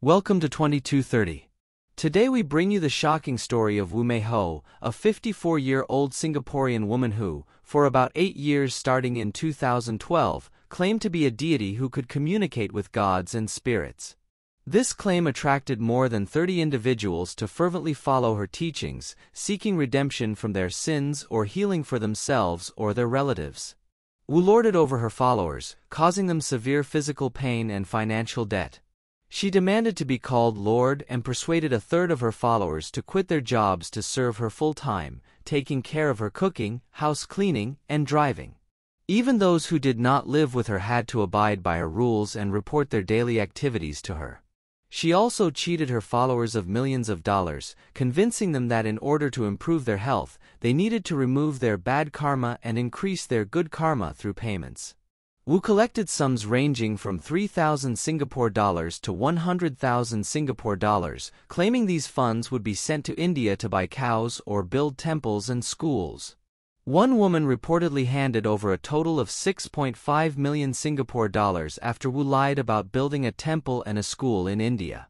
Welcome to 2230. Today we bring you the shocking story of Wu Mei Ho, a 54-year-old Singaporean woman who, for about eight years starting in 2012, claimed to be a deity who could communicate with gods and spirits. This claim attracted more than 30 individuals to fervently follow her teachings, seeking redemption from their sins or healing for themselves or their relatives. Wu lorded over her followers, causing them severe physical pain and financial debt. She demanded to be called Lord and persuaded a third of her followers to quit their jobs to serve her full-time, taking care of her cooking, house-cleaning, and driving. Even those who did not live with her had to abide by her rules and report their daily activities to her. She also cheated her followers of millions of dollars, convincing them that in order to improve their health, they needed to remove their bad karma and increase their good karma through payments. Wu collected sums ranging from 3,000 Singapore dollars to 100,000 Singapore dollars, claiming these funds would be sent to India to buy cows or build temples and schools. One woman reportedly handed over a total of 6.5 million Singapore dollars after Wu lied about building a temple and a school in India.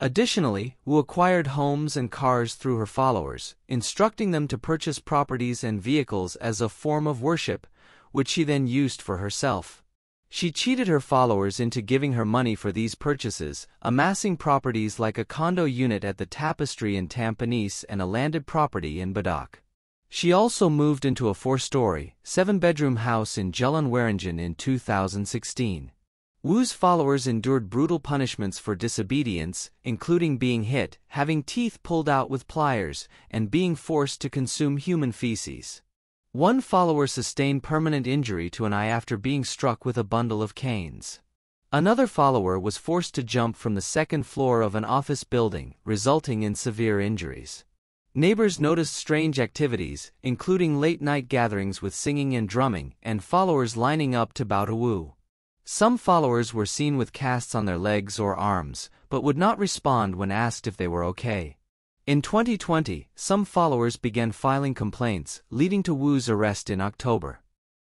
Additionally, Wu acquired homes and cars through her followers, instructing them to purchase properties and vehicles as a form of worship, which she then used for herself. She cheated her followers into giving her money for these purchases, amassing properties like a condo unit at the Tapestry in Tampines and a landed property in Badak. She also moved into a four-story, seven-bedroom house in Jalan in 2016. Wu's followers endured brutal punishments for disobedience, including being hit, having teeth pulled out with pliers, and being forced to consume human feces. One follower sustained permanent injury to an eye after being struck with a bundle of canes. Another follower was forced to jump from the second floor of an office building, resulting in severe injuries. Neighbors noticed strange activities, including late-night gatherings with singing and drumming, and followers lining up to bow to Wu. Some followers were seen with casts on their legs or arms, but would not respond when asked if they were okay. In 2020, some followers began filing complaints, leading to Wu's arrest in October.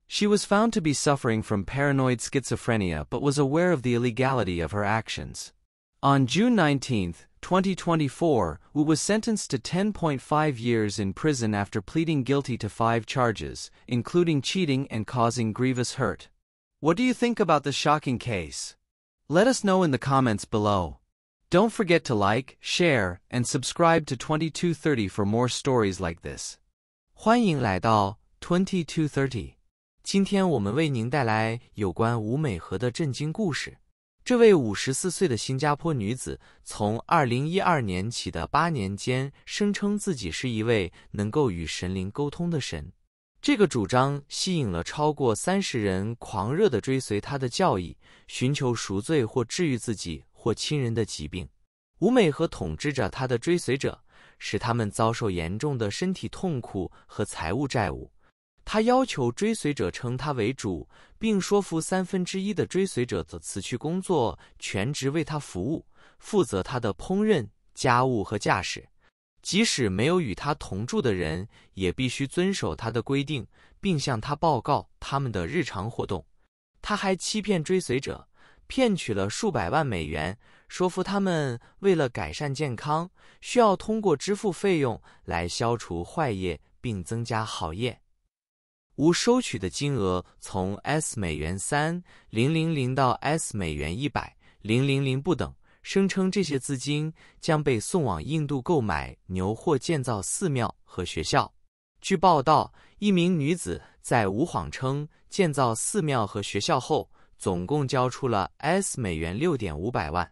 She was found to be suffering from paranoid schizophrenia but was aware of the illegality of her actions. On June 19, 2024, Wu was sentenced to 10.5 years in prison after pleading guilty to five charges, including cheating and causing grievous hurt. What do you think about this shocking case? Let us know in the comments below. Don't forget to like, share, and subscribe to Twenty Two Thirty for more stories like this. 欢迎来到 Twenty Two Thirty。今天我们为您带来有关吴美和的震惊故事。这位五十四岁的新加坡女子，从二零一二年起的八年间，声称自己是一位能够与神灵沟通的神。这个主张吸引了超过三十人狂热的追随他的教义，寻求赎罪或治愈自己。或亲人的疾病，吴美和统治着他的追随者，使他们遭受严重的身体痛苦和财务债务。他要求追随者称他为主，并说服三分之一的追随者则辞去工作，全职为他服务，负责他的烹饪、家务和驾驶。即使没有与他同住的人，也必须遵守他的规定，并向他报告他们的日常活动。他还欺骗追随者。骗取了数百万美元，说服他们为了改善健康，需要通过支付费用来消除坏业并增加好业。无收取的金额从 S 美元三零零零到 S 美元一百零零零不等，声称这些资金将被送往印度购买牛或建造寺庙和学校。据报道，一名女子在无谎称建造寺庙和学校后。总共交出了 S 美元六点五百万。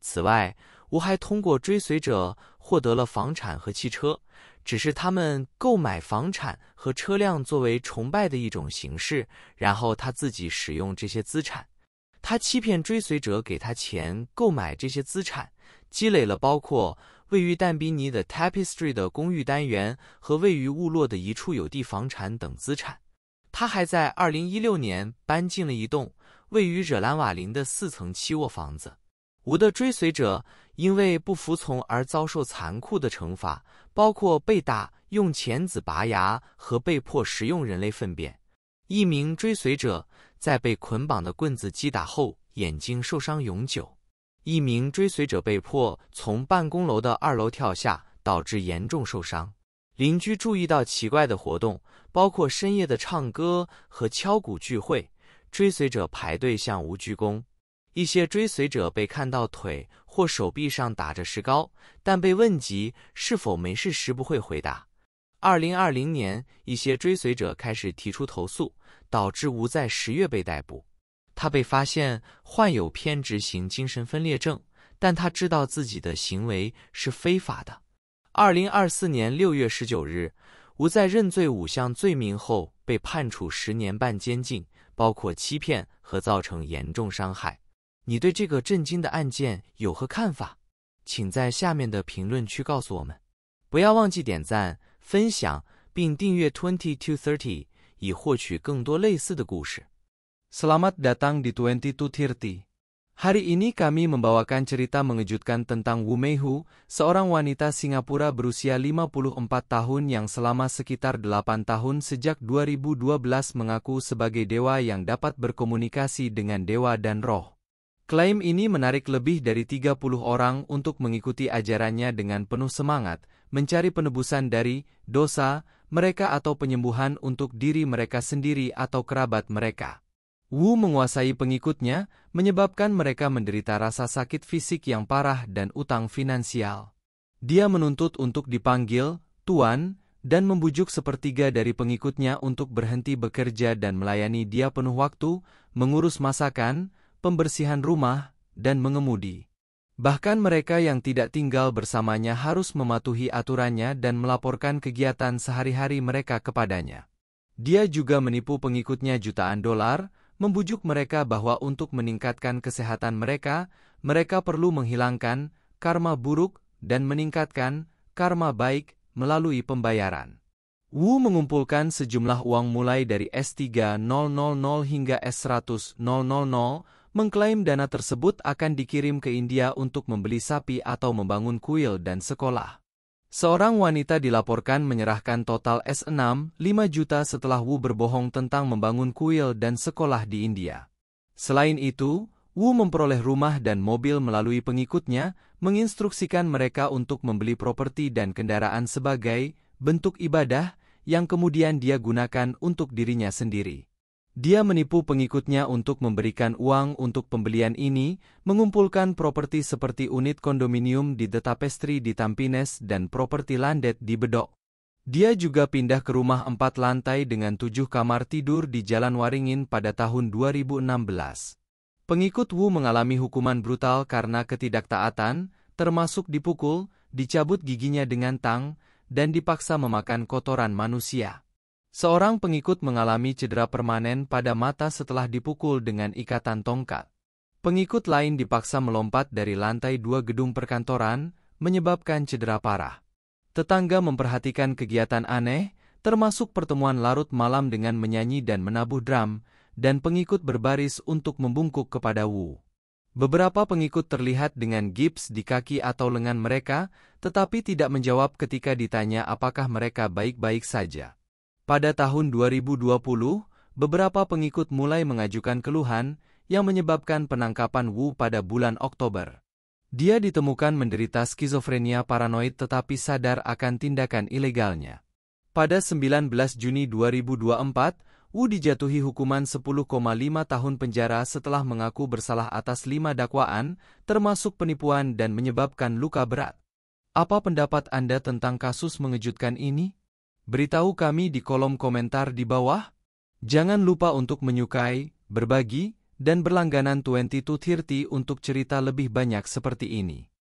此外，吴还通过追随者获得了房产和汽车，只是他们购买房产和车辆作为崇拜的一种形式，然后他自己使用这些资产。他欺骗追随者给他钱购买这些资产，积累了包括位于但比尼的 Tapestry 的公寓单元和位于雾洛的一处有地房产等资产。他还在二零一六年搬进了一栋。位于惹兰瓦林的四层七卧房子，吾的追随者因为不服从而遭受残酷的惩罚，包括被打、用钳子拔牙和被迫食用人类粪便。一名追随者在被捆绑的棍子击打后眼睛受伤永久。一名追随者被迫从办公楼的二楼跳下，导致严重受伤。邻居注意到奇怪的活动，包括深夜的唱歌和敲鼓聚会。追随者排队向吴鞠躬，一些追随者被看到腿或手臂上打着石膏，但被问及是否没事时不会回答。2020年，一些追随者开始提出投诉，导致吴在十月被逮捕。他被发现患有偏执型精神分裂症，但他知道自己的行为是非法的。2024年6月19日，吴在认罪五项罪名后被判处十年半监禁。包括欺骗和造成严重伤害。你对这个震惊的案件有何看法？请在下面的评论区告诉我们。不要忘记点赞、分享并订阅 Twenty Two Thirty 以获取更多类似的故事。Selamat datang di Twenty Two Thirty. Hari ini kami membawakan cerita mengejutkan tentang Wu Meihu, seorang wanita Singapura berusia 54 tahun yang selama sekitar 8 tahun sejak 2012 mengaku sebagai dewa yang dapat berkomunikasi dengan dewa dan roh. Klaim ini menarik lebih dari 30 orang untuk mengikuti ajarannya dengan penuh semangat, mencari penebusan dari dosa mereka atau penyembuhan untuk diri mereka sendiri atau kerabat mereka. Wu menguasai pengikutnya, menyebabkan mereka menderita rasa sakit fisik yang parah dan utang finansial. Dia menuntut untuk dipanggil, Tuan, dan membujuk sepertiga dari pengikutnya untuk berhenti bekerja dan melayani dia penuh waktu, mengurus masakan, pembersihan rumah, dan mengemudi. Bahkan mereka yang tidak tinggal bersamanya harus mematuhi aturannya dan melaporkan kegiatan sehari-hari mereka kepadanya. Dia juga menipu pengikutnya jutaan dolar, membujuk mereka bahwa untuk meningkatkan kesehatan mereka, mereka perlu menghilangkan karma buruk dan meningkatkan karma baik melalui pembayaran. Wu mengumpulkan sejumlah uang mulai dari S3000 hingga S100000, mengklaim dana tersebut akan dikirim ke India untuk membeli sapi atau membangun kuil dan sekolah. Seorang wanita dilaporkan menyerahkan total S6, 5 juta setelah Wu berbohong tentang membangun kuil dan sekolah di India. Selain itu, Wu memperoleh rumah dan mobil melalui pengikutnya, menginstruksikan mereka untuk membeli properti dan kendaraan sebagai bentuk ibadah yang kemudian dia gunakan untuk dirinya sendiri. Dia menipu pengikutnya untuk memberikan uang untuk pembelian ini, mengumpulkan properti seperti unit kondominium di The Tapestry di Tampines dan properti landed di Bedok. Dia juga pindah ke rumah empat lantai dengan tujuh kamar tidur di Jalan Waringin pada tahun 2016. Pengikut Wu mengalami hukuman brutal karena ketidaktaatan, termasuk dipukul, dicabut giginya dengan tang, dan dipaksa memakan kotoran manusia. Seorang pengikut mengalami cedera permanen pada mata setelah dipukul dengan ikatan tongkat. Pengikut lain dipaksa melompat dari lantai dua gedung perkantoran, menyebabkan cedera parah. Tetangga memperhatikan kegiatan aneh, termasuk pertemuan larut malam dengan menyanyi dan menabuh drum, dan pengikut berbaris untuk membungkuk kepada Wu. Beberapa pengikut terlihat dengan gips di kaki atau lengan mereka, tetapi tidak menjawab ketika ditanya apakah mereka baik-baik saja. Pada tahun 2020, beberapa pengikut mulai mengajukan keluhan yang menyebabkan penangkapan Wu pada bulan Oktober. Dia ditemukan menderita skizofrenia paranoid tetapi sadar akan tindakan ilegalnya. Pada 19 Juni 2024, Wu dijatuhi hukuman 10,5 tahun penjara setelah mengaku bersalah atas lima dakwaan, termasuk penipuan dan menyebabkan luka berat. Apa pendapat Anda tentang kasus mengejutkan ini? Beritahu kami di kolom komentar di bawah. Jangan lupa untuk menyukai, berbagi, dan berlangganan 2230 untuk cerita lebih banyak seperti ini.